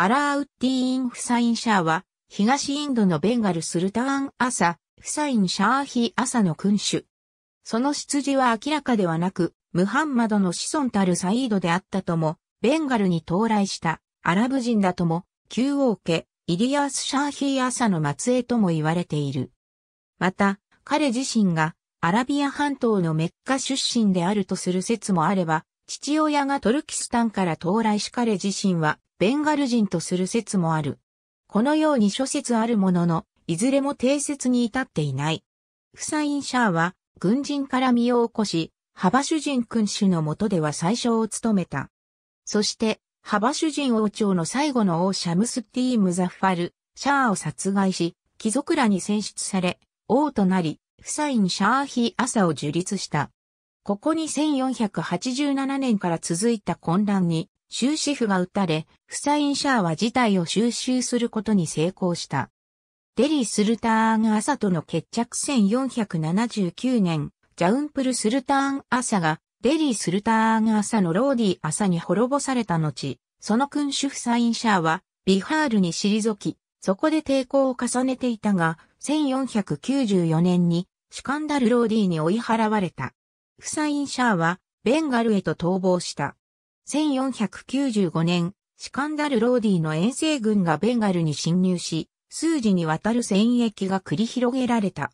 アラーウッディーン・フサイン・シャーは、東インドのベンガル・スルターン・アサ、フサイン・シャーヒ・アサの君主。その出自は明らかではなく、ムハンマドの子孫たるサイードであったとも、ベンガルに到来したアラブ人だとも、旧王家、イリアース・シャーヒー・アサの末裔とも言われている。また、彼自身がアラビア半島のメッカ出身であるとする説もあれば、父親がトルキスタンから到来し彼自身はベンガル人とする説もある。このように諸説あるものの、いずれも定説に至っていない。フサイン・シャーは、軍人から身を起こし、ハバシュ人君主の下では最初を務めた。そして、ハバシュ人王朝の最後の王シャムスティー・ムザファル、シャーを殺害し、貴族らに選出され、王となり、フサイン・シャーヒ・アサを樹立した。ここに1487年から続いた混乱に終止符が打たれ、フサイン・シャーは事態を収集することに成功した。デリー・スルターン・アサとの決着1479年、ジャウンプル・スルターン・アサが、デリー・スルターン・アサのローディアサに滅ぼされた後、その君主フサイン・シャーは、ビハールに退き、そこで抵抗を重ねていたが、1494年に、シュカンダル・ローディに追い払われた。フサイン・シャーはベンガルへと逃亡した。1495年、シカンダル・ローディの遠征軍がベンガルに侵入し、数時にわたる戦役が繰り広げられた。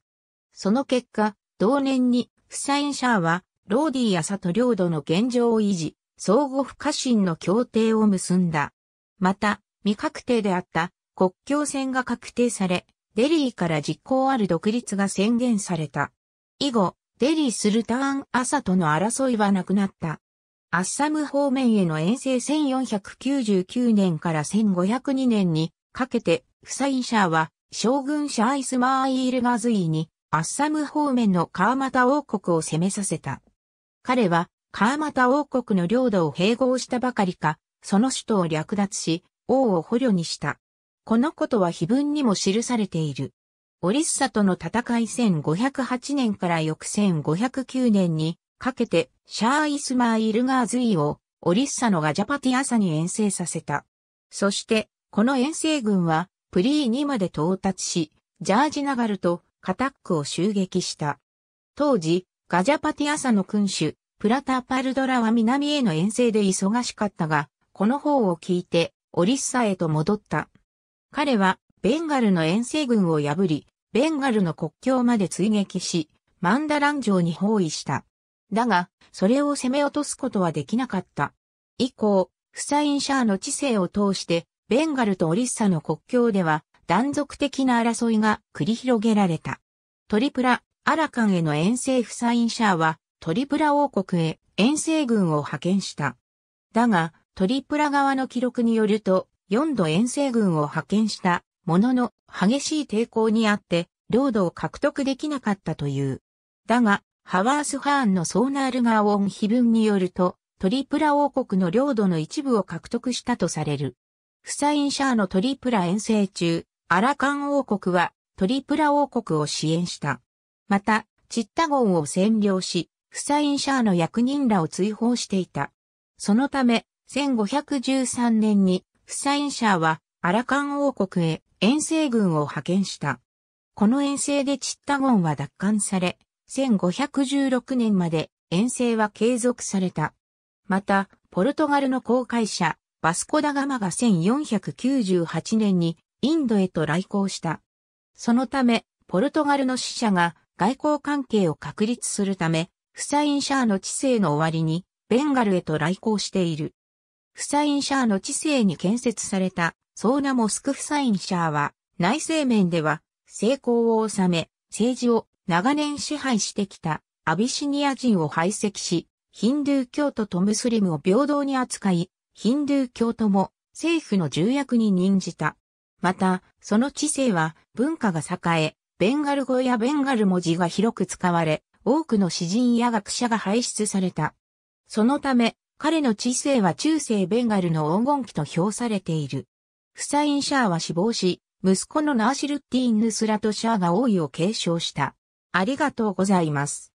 その結果、同年にフサイン・シャーはローディや里領土の現状を維持、相互不可侵の協定を結んだ。また、未確定であった国境線が確定され、デリーから実行ある独立が宣言された。以後、デリー・スルターン・アサとの争いはなくなった。アッサム方面への遠征1499年から1502年にかけて、フサインシャーは将軍シャーイスマーイール・ガズイにアッサム方面のカーマタ王国を攻めさせた。彼はカーマタ王国の領土を併合したばかりか、その首都を略奪し、王を捕虜にした。このことは碑文にも記されている。オリッサとの戦い1508年から翌1509年にかけてシャー・イスマイル・ガーズイをオリッサのガジャパティアサに遠征させた。そしてこの遠征軍はプリーにまで到達し、ジャージナガルとカタックを襲撃した。当時、ガジャパティアサの君主、プラタパルドラは南への遠征で忙しかったが、この方を聞いて、オリッサへと戻った。彼は、ベンガルの遠征軍を破り、ベンガルの国境まで追撃し、マンダラン城に包囲した。だが、それを攻め落とすことはできなかった。以降、フサインシャーの知性を通して、ベンガルとオリッサの国境では断続的な争いが繰り広げられた。トリプラ、アラカンへの遠征フサインシャーはトリプラ王国へ遠征軍を派遣した。だが、トリプラ側の記録によると、4度遠征軍を派遣したものの激しい抵抗にあって領土を獲得できなかったという。だが、ハワース・ハーンのソーナールガーオン碑文によると、トリプラ王国の領土の一部を獲得したとされる。フサイン・シャーのトリプラ遠征中、アラカン王国はトリプラ王国を支援した。また、チッタゴンを占領し、フサイン・シャーの役人らを追放していた。そのため、1513年にフサイン・シャーはアラカン王国へ遠征軍を派遣した。この遠征でチッタゴンは奪還され、1516年まで遠征は継続された。また、ポルトガルの航海者、バスコダガマが1498年にインドへと来航した。そのため、ポルトガルの使者が外交関係を確立するため、フサインシャーの知性の終わりに、ベンガルへと来航している。フサインシャーの知性に建設されたソーナ・モスクフサインシャーは、内政面では、成功を収め、政治を長年支配してきたアビシニア人を排斥し、ヒンドゥー教徒とムスリムを平等に扱い、ヒンドゥー教徒も政府の重役に任じた。また、その知性は文化が栄え、ベンガル語やベンガル文字が広く使われ、多くの詩人や学者が輩出された。そのため、彼の知性は中世ベンガルの黄金期と評されている。フサイン・シャーは死亡し、息子のナーシルティーヌスラト・シャーが王位を継承した。ありがとうございます。